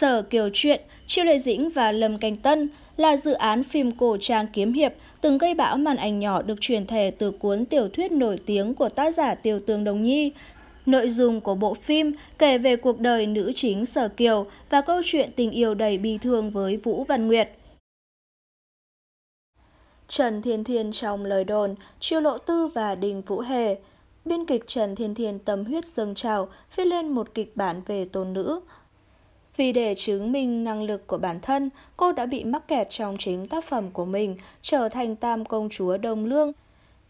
Sở Kiều Truyện, Chiêu Lệ Dĩnh và Lâm Cảnh Tân là dự án phim cổ trang kiếm hiệp từng gây bão màn ảnh nhỏ được truyền thể từ cuốn tiểu thuyết nổi tiếng của tác giả Tiêu Tường Đồng Nhi. Nội dung của bộ phim kể về cuộc đời nữ chính Sở Kiều và câu chuyện tình yêu đầy bi thương với Vũ Văn Nguyệt. Trần Thiên Thiên trong lời đồn, Chiêu Lộ Tư và Đình Vũ Hề. Biên kịch Trần Thiên Thiên tâm huyết dâng trào, viết lên một kịch bản về tôn nữ, vì để chứng minh năng lực của bản thân, cô đã bị mắc kẹt trong chính tác phẩm của mình, trở thành tam công chúa đồng Lương.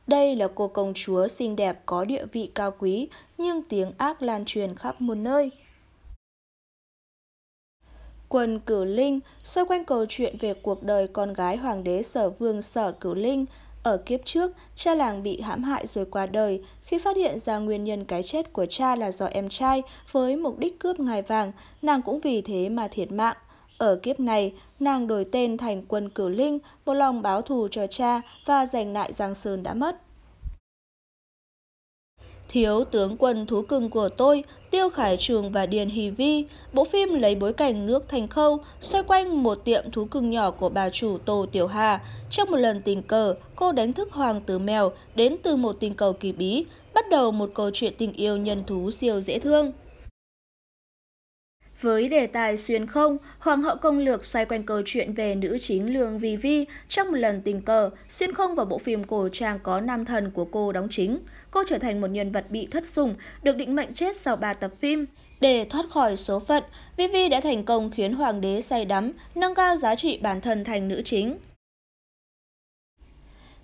Đây là cô công chúa xinh đẹp có địa vị cao quý, nhưng tiếng ác lan truyền khắp muôn nơi. quần Cửu Linh xoay quanh câu chuyện về cuộc đời con gái hoàng đế Sở Vương Sở Cửu Linh, ở kiếp trước, cha làng bị hãm hại rồi qua đời. Khi phát hiện ra nguyên nhân cái chết của cha là do em trai với mục đích cướp ngài vàng, nàng cũng vì thế mà thiệt mạng. Ở kiếp này, nàng đổi tên thành quân cửu linh, một lòng báo thù cho cha và giành lại Giang Sơn đã mất. Thiếu tướng quân thú cưng của tôi, Tiêu Khải Trường và Điền Hì Vi, bộ phim lấy bối cảnh nước thành khâu, xoay quanh một tiệm thú cưng nhỏ của bà chủ Tô Tiểu Hà. Trong một lần tình cờ, cô đánh thức hoàng tử mèo đến từ một tình cầu kỳ bí, bắt đầu một câu chuyện tình yêu nhân thú siêu dễ thương. Với đề tài xuyên không, Hoàng hậu công lược xoay quanh câu chuyện về nữ chính Lương Vi Vi trong một lần tình cờ, xuyên không vào bộ phim cổ trang có nam thần của cô đóng chính. Cô trở thành một nhân vật bị thất sủng, được định mệnh chết sau 3 tập phim. Để thoát khỏi số phận, Vi Vi đã thành công khiến hoàng đế say đắm, nâng cao giá trị bản thân thành nữ chính.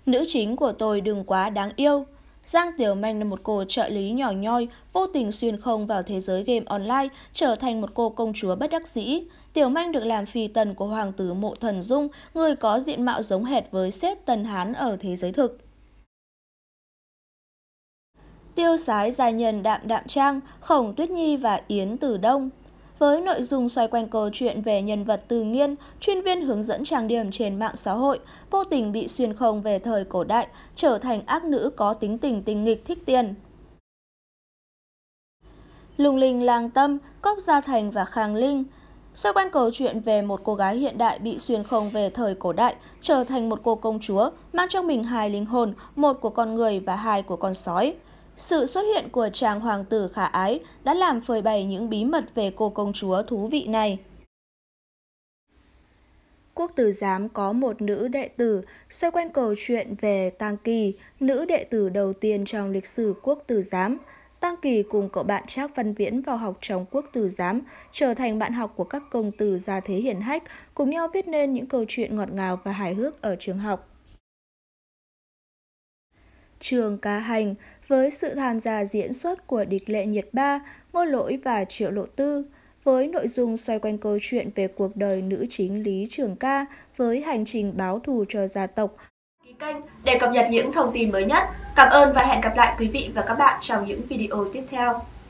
Nữ chính của tôi đừng quá đáng yêu Giang Tiểu Manh là một cô trợ lý nhỏ nhoi, vô tình xuyên không vào thế giới game online, trở thành một cô công chúa bất đắc dĩ. Tiểu Manh được làm phi tần của hoàng tử Mộ Thần Dung, người có diện mạo giống hệt với sếp Tần Hán ở thế giới thực. Tiêu sái gia nhân đạm đạm trang, khổng tuyết nhi và yến tử đông với nội dung xoay quanh câu chuyện về nhân vật Từ Nghiên, chuyên viên hướng dẫn trang điểm trên mạng xã hội, vô tình bị xuyên không về thời cổ đại, trở thành ác nữ có tính tình tình nghịch thích tiền. lùng Linh Lang Tâm, Cốc Gia Thành và Khang Linh Xoay quanh câu chuyện về một cô gái hiện đại bị xuyên không về thời cổ đại, trở thành một cô công chúa, mang trong mình hai linh hồn, một của con người và hai của con sói. Sự xuất hiện của chàng hoàng tử khả ái đã làm phơi bày những bí mật về cô công chúa thú vị này. Quốc tử giám có một nữ đệ tử, xoay quanh câu chuyện về Tang Kỳ, nữ đệ tử đầu tiên trong lịch sử quốc tử giám. Tăng Kỳ cùng cậu bạn Trác Văn Viễn vào học trong quốc tử giám, trở thành bạn học của các công tử gia thế hiển hách, cùng nhau viết nên những câu chuyện ngọt ngào và hài hước ở trường học. Trường Ca Hành với sự tham gia diễn xuất của địch lệ nhiệt ba, ngô lỗi và triệu lộ tư với nội dung xoay quanh câu chuyện về cuộc đời nữ chính Lý Trường Ca với hành trình báo thù cho gia tộc. Ký kênh để cập nhật những thông tin mới nhất. Cảm ơn và hẹn gặp lại quý vị và các bạn trong những video tiếp theo.